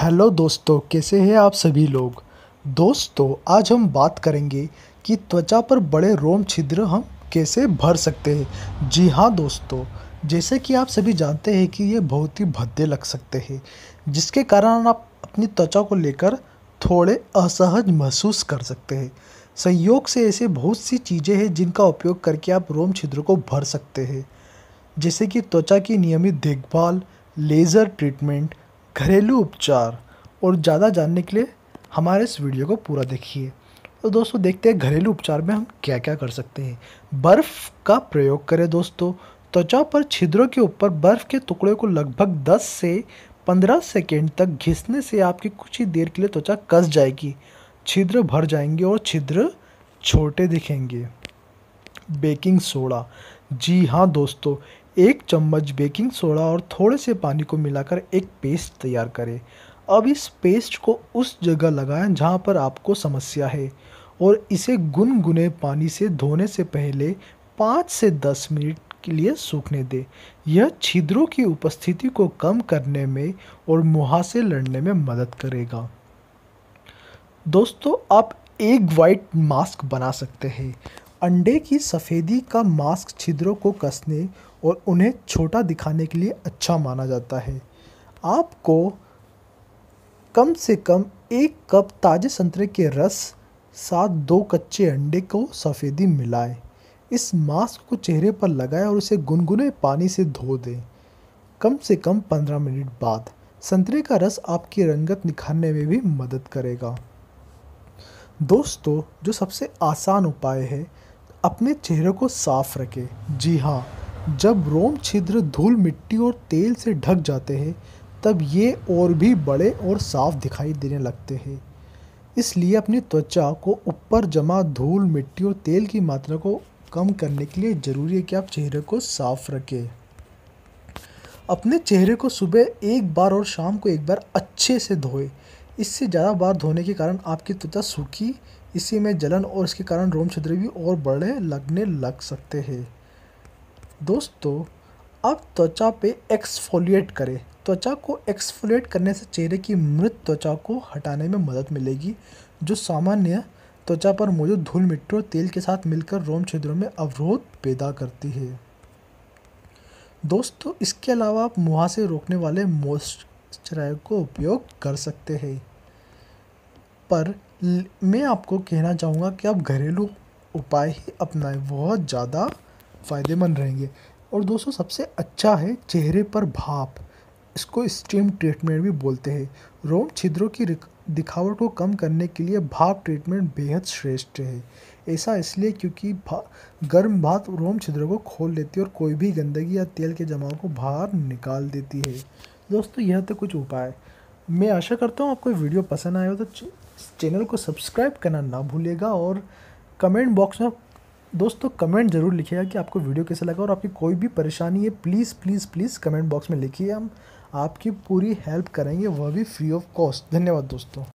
hello दोस्तों कैसे हैं आप सभी लोग दोस्तों आज हम बात करेंगे कि त्वचा पर बड़े रोम छिद्र हम कैसे भर सकते हैं जी हाँ दोस्तों जैसे कि आप सभी जानते हैं कि ये बहुत ही भद्दे लग सकते हैं जिसके कारण आप अपनी त्वचा को लेकर थोड़े असहज महसूस कर सकते हैं संयोग से ऐसे बहुत सी चीज़ें हैं जिनका उपयोग करके आप रोम छिद्र को भर सकते हैं जैसे कि त्वचा की नियमित देखभाल लेज़र ट्रीटमेंट घरेलू उपचार और ज़्यादा जानने के लिए हमारे इस वीडियो को पूरा देखिए तो दोस्तों देखते हैं घरेलू उपचार में हम क्या क्या कर सकते हैं बर्फ़ का प्रयोग करें दोस्तों त्वचा पर छिद्रों के ऊपर बर्फ़ के टुकड़े को लगभग 10 से 15 सेकेंड तक घिसने से आपकी कुछ ही देर के लिए त्वचा कस जाएगी छिद्र भर जाएंगे और छिद्र छोटे दिखेंगे बेकिंग सोडा जी हाँ दोस्तों एक चम्मच बेकिंग सोडा और थोड़े से पानी को मिलाकर एक पेस्ट तैयार करें अब इस पेस्ट को उस जगह लगाएं जहाँ पर आपको समस्या है और इसे गुनगुने पानी से धोने से पहले पाँच से दस मिनट के लिए सूखने दें यह छिद्रों की उपस्थिति को कम करने में और मुहा से लड़ने में मदद करेगा दोस्तों आप एक वाइट मास्क बना सकते हैं अंडे की सफ़ेदी का मास्क छिद्रों को कसने और उन्हें छोटा दिखाने के लिए अच्छा माना जाता है आपको कम से कम एक कप ताज़े संतरे के रस साथ दो कच्चे अंडे को सफ़ेदी मिलाएं इस मास्क को चेहरे पर लगाएं और उसे गुनगुने पानी से धो दें कम से कम पंद्रह मिनट बाद संतरे का रस आपकी रंगत निखारने में भी मदद करेगा दोस्तों जो सबसे आसान उपाय है अपने चेहरे को साफ रखें जी हाँ जब रोम छिद्र धूल मिट्टी और तेल से ढक जाते हैं तब ये और भी बड़े और साफ दिखाई देने लगते हैं इसलिए अपनी त्वचा को ऊपर जमा धूल मिट्टी और तेल की मात्रा को कम करने के लिए ज़रूरी है कि आप चेहरे को साफ रखें अपने चेहरे को सुबह एक बार और शाम को एक बार अच्छे से धोएं इससे ज़्यादा बार धोने के कारण आपकी त्वचा सूखी इसी में जलन और इसके कारण रोम छिद्र भी और बड़े लगने लग सकते हैं दोस्तों आप त्वचा पे एक्सफोलिएट करें त्वचा को एक्सफोलिएट करने से चेहरे की मृत त्वचा को हटाने में मदद मिलेगी जो सामान्य त्वचा पर मौजूद धूल मिट्टी और तेल के साथ मिलकर रोम छिद्रों में अवरोध पैदा करती है दोस्तों इसके अलावा आप मुहासे रोकने वाले मोस्ट चराय को उपयोग कर सकते हैं पर मैं आपको कहना चाहूँगा कि आप घरेलू उपाय ही अपनाएं बहुत ज़्यादा फ़ायदेमंद रहेंगे और दोस्तों सबसे अच्छा है चेहरे पर भाप इसको स्टीम ट्रीटमेंट भी बोलते हैं रोम छिद्रों की दिखावट को कम करने के लिए भाप ट्रीटमेंट बेहद श्रेष्ठ है ऐसा इसलिए क्योंकि भा, गर्म भाप रोम छिद्रों को खोल लेती है और कोई भी गंदगी या तेल के जमाव को बाहर निकाल देती है दोस्तों यह तो कुछ उपाय मैं आशा करता हूँ आपको वीडियो पसंद आया हो तो चैनल को सब्सक्राइब करना ना भूलेगा और कमेंट बॉक्स में दोस्तों कमेंट ज़रूर लिखिएगा कि आपको वीडियो कैसा लगा और आपकी कोई भी परेशानी है please please please comment box में लिखिए हम आपकी पूरी हेल्प करेंगे वह भी फ्री ऑफ कॉस्ट धन्यवाद दोस्तों